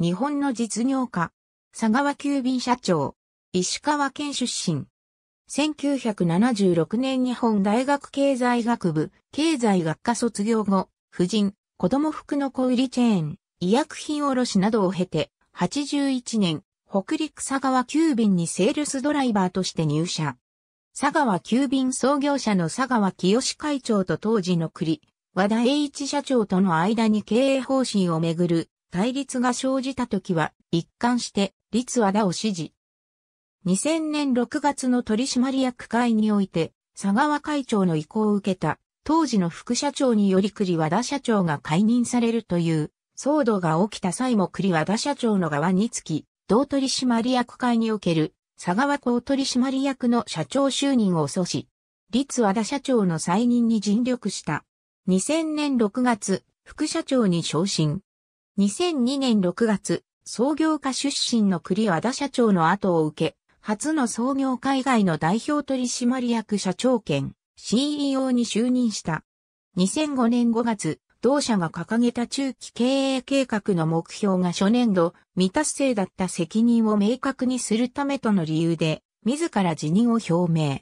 日本の実業家、佐川急便社長、石川県出身。1976年日本大学経済学部、経済学科卒業後、婦人、子供服の小売チェーン、医薬品卸などを経て、81年、北陸佐川急便にセールスドライバーとして入社。佐川急便創業者の佐川清会長と当時の栗、和田栄一社長との間に経営方針をめぐる対立が生じた時は一貫して立和田を支持。2000年6月の取締役会において佐川会長の意向を受けた当時の副社長により栗和田社長が解任されるという騒動が起きた際も栗和田社長の側につき、同取締役会における佐川港取締役の社長就任を阻止、立和田社長の再任に尽力した。2000年6月、副社長に昇進。2002年6月、創業家出身の栗和田社長の後を受け、初の創業海外の代表取締役社長兼 CEO に就任した。2005年5月、同社が掲げた中期経営計画の目標が初年度未達成だった責任を明確にするためとの理由で、自ら辞任を表明。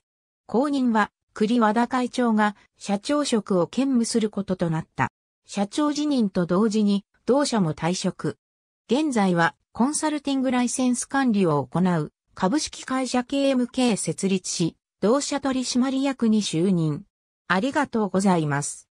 後任は栗和田会長が社長職を兼務することとなった。社長辞任と同時に同社も退職。現在はコンサルティングライセンス管理を行う株式会社 KMK 設立し、同社取締役に就任。ありがとうございます。